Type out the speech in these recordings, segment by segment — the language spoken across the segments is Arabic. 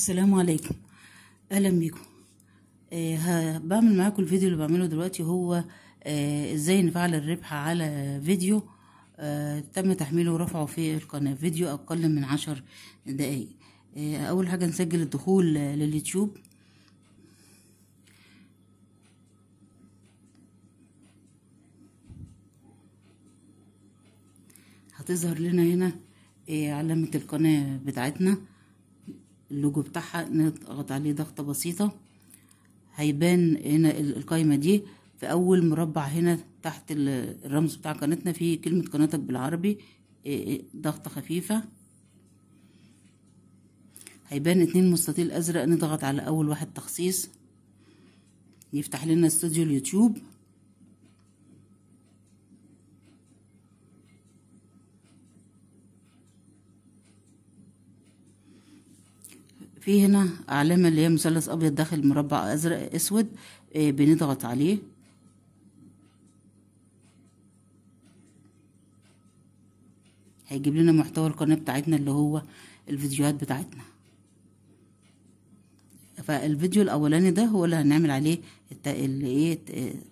السلام عليكم اهلا بيكم آه بعمل معاكم الفيديو اللي بعمله دلوقتي هو آه ازاي نفعل الربح على فيديو آه تم تحميله ورفعه في القناة فيديو اقل من عشر دقايق آه اول حاجة نسجل الدخول لليوتيوب هتظهر لنا هنا آه علامة القناة بتاعتنا اللوجو بتاعها نضغط عليه ضغطة بسيطة هيبان هنا القايمة دي في أول مربع هنا تحت الرمز بتاع قناتنا في كلمة قناتك بالعربي إيه، إيه، ضغطة خفيفة هيبان اتنين مستطيل أزرق نضغط على أول واحد تخصيص يفتح لنا استوديو اليوتيوب في هنا علامة اللي هي مثلث أبيض داخل مربع أزرق أسود آه، بنضغط عليه هيجيب لنا محتوى القناة بتاعتنا اللي هو الفيديوهات بتاعتنا فالفيديو الأولاني ده هو اللي هنعمل عليه إيه،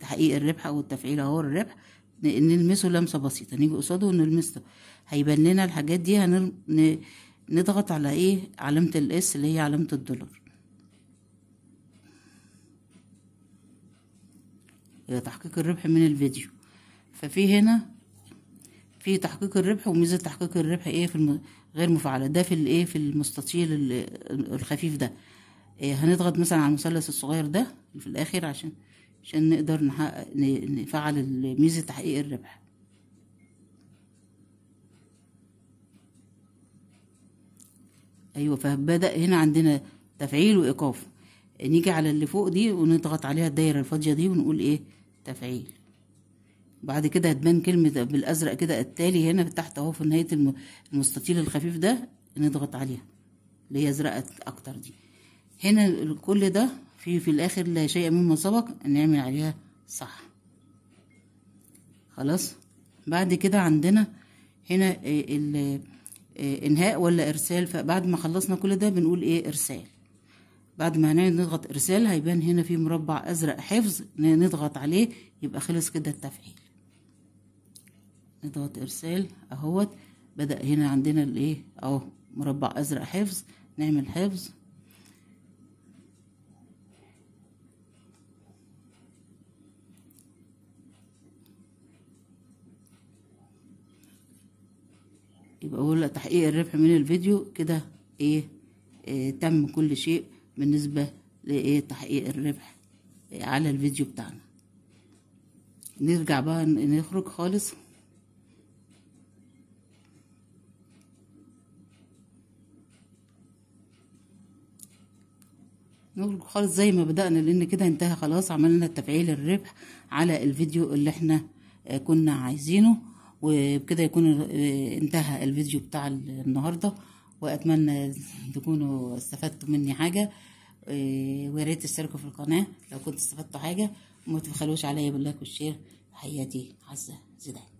تحقيق الربح أو التفعيل أهو الربح نلمسه لمسة بسيطة نيجي قصاده ونلمسه هيبان لنا الحاجات دي هنرم نضغط على ايه علامة الاس اللي هي علامة الدولار هي تحقيق الربح من الفيديو ففي هنا في تحقيق الربح وميزة تحقيق الربح ايه في الم... غير مفعلة ده في الايه في المستطيل الخفيف ده إيه هنضغط مثلا على المثلث الصغير ده في الاخر عشان عشان نقدر نحقق نفعل ميزة تحقيق الربح ايوه فبدا هنا عندنا تفعيل وايقاف نيجي على اللي فوق دي ونضغط عليها الدايره الفاضيه دي ونقول ايه تفعيل بعد كده هتبان كلمه بالازرق كده التالي هنا تحت اهو في نهايه المستطيل الخفيف ده نضغط عليها اللي هي ازرقت اكتر دي هنا كل ده في في الاخر لا شيء مما سبق نعمل عليها صح خلاص بعد كده عندنا هنا ال آه، انهاء ولا ارسال فبعد ما خلصنا كل ده بنقول ايه ارسال بعد ما هنقعد نضغط ارسال هيبان هنا في مربع ازرق حفظ نضغط عليه يبقى خلص كده التفعيل نضغط ارسال اهوت بدا هنا عندنا الايه اهو مربع ازرق حفظ نعمل حفظ يبقى اقول تحقيق الربح من الفيديو كده ايه, إيه تم كل شيء بالنسبه لايه تحقيق الربح إيه على الفيديو بتاعنا نرجع بقى نخرج خالص نخرج خالص زي ما بدأنا لأن كده انتهى خلاص عملنا تفعيل الربح على الفيديو اللي احنا آه، كنا عايزينه وبكده يكون آه، انتهى الفيديو بتاع النهاردة وأتمنى تكونوا استفدتوا مني حاجة آه، وياريت تشتركوا في القناة لو كنتوا استفدتوا حاجة ما تبخلوش عليا باللايك والشير حياتي عزة زيدان